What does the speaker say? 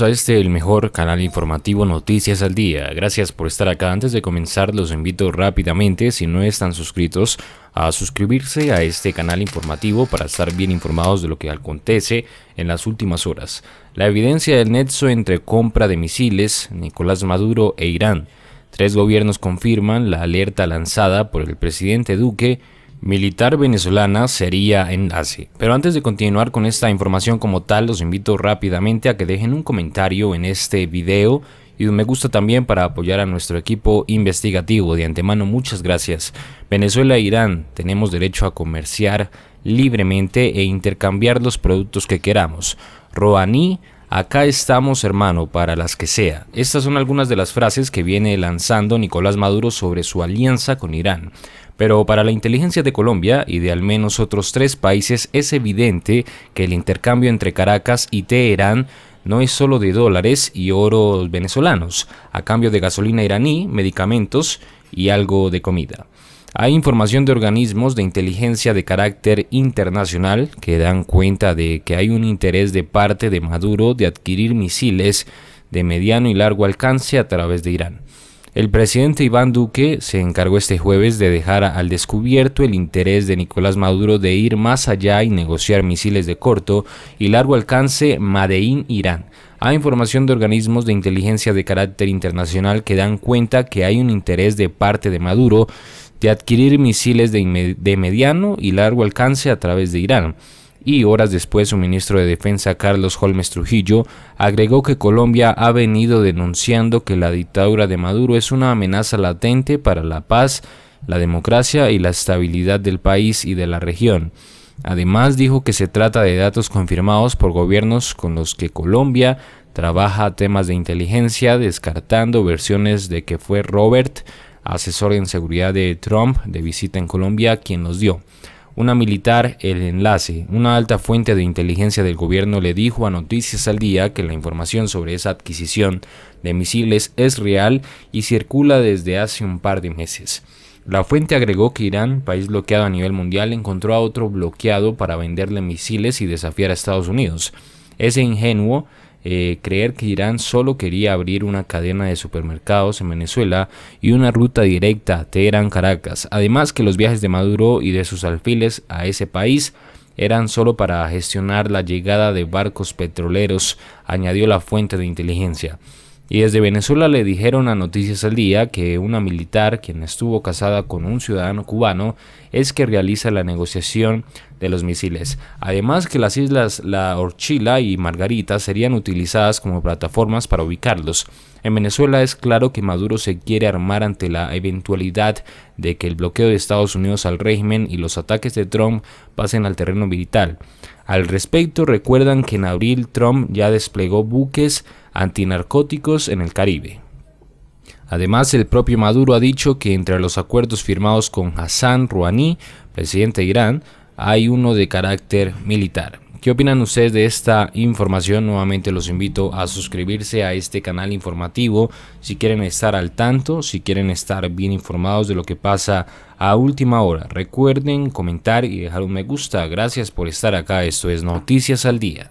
a este el mejor canal informativo Noticias al Día. Gracias por estar acá. Antes de comenzar los invito rápidamente, si no están suscritos, a suscribirse a este canal informativo para estar bien informados de lo que acontece en las últimas horas. La evidencia del nexo entre compra de misiles, Nicolás Maduro e Irán. Tres gobiernos confirman la alerta lanzada por el presidente Duque militar venezolana sería enlace. Pero antes de continuar con esta información como tal, los invito rápidamente a que dejen un comentario en este video y un me gusta también para apoyar a nuestro equipo investigativo. De antemano, muchas gracias. Venezuela e Irán tenemos derecho a comerciar libremente e intercambiar los productos que queramos. Roaní Acá estamos, hermano, para las que sea. Estas son algunas de las frases que viene lanzando Nicolás Maduro sobre su alianza con Irán. Pero para la inteligencia de Colombia y de al menos otros tres países es evidente que el intercambio entre Caracas y Teherán no es solo de dólares y oro venezolanos, a cambio de gasolina iraní, medicamentos y algo de comida. Hay información de organismos de inteligencia de carácter internacional que dan cuenta de que hay un interés de parte de Maduro de adquirir misiles de mediano y largo alcance a través de Irán. El presidente Iván Duque se encargó este jueves de dejar al descubierto el interés de Nicolás Maduro de ir más allá y negociar misiles de corto y largo alcance Madein Irán. Hay información de organismos de inteligencia de carácter internacional que dan cuenta que hay un interés de parte de Maduro de adquirir misiles de, mediano y largo alcance a través de Irán y horas después su ministro de Defensa Carlos Holmes Trujillo agregó que Colombia ha venido denunciando que la dictadura de Maduro es una amenaza latente para la paz, la democracia y la estabilidad del país y de la región. Además dijo que se trata de datos confirmados por gobiernos con los que Colombia trabaja temas de inteligencia, descartando versiones de que fue Robert asesor en seguridad de Trump de visita en Colombia, quien los dio. Una militar, el enlace, una alta fuente de inteligencia del gobierno le dijo a Noticias al Día que la información sobre esa adquisición de misiles es real y circula desde hace un par de meses. La fuente agregó que Irán, país bloqueado a nivel mundial, encontró a otro bloqueado para venderle misiles y desafiar a Estados Unidos. Ese ingenuo eh, creer que Irán solo quería abrir una cadena de supermercados en Venezuela y una ruta directa a caracas además que los viajes de Maduro y de sus alfiles a ese país eran solo para gestionar la llegada de barcos petroleros, añadió la fuente de inteligencia. Y desde Venezuela le dijeron a Noticias al Día que una militar, quien estuvo casada con un ciudadano cubano, es que realiza la negociación de los misiles. Además que las islas La Orchila y Margarita serían utilizadas como plataformas para ubicarlos. En Venezuela es claro que Maduro se quiere armar ante la eventualidad de que el bloqueo de Estados Unidos al régimen y los ataques de Trump pasen al terreno militar. Al respecto, recuerdan que en abril Trump ya desplegó buques antinarcóticos en el Caribe. Además, el propio Maduro ha dicho que entre los acuerdos firmados con Hassan Rouhani, presidente de Irán, hay uno de carácter militar. ¿Qué opinan ustedes de esta información? Nuevamente los invito a suscribirse a este canal informativo si quieren estar al tanto, si quieren estar bien informados de lo que pasa a última hora. Recuerden comentar y dejar un me gusta. Gracias por estar acá. Esto es Noticias al Día.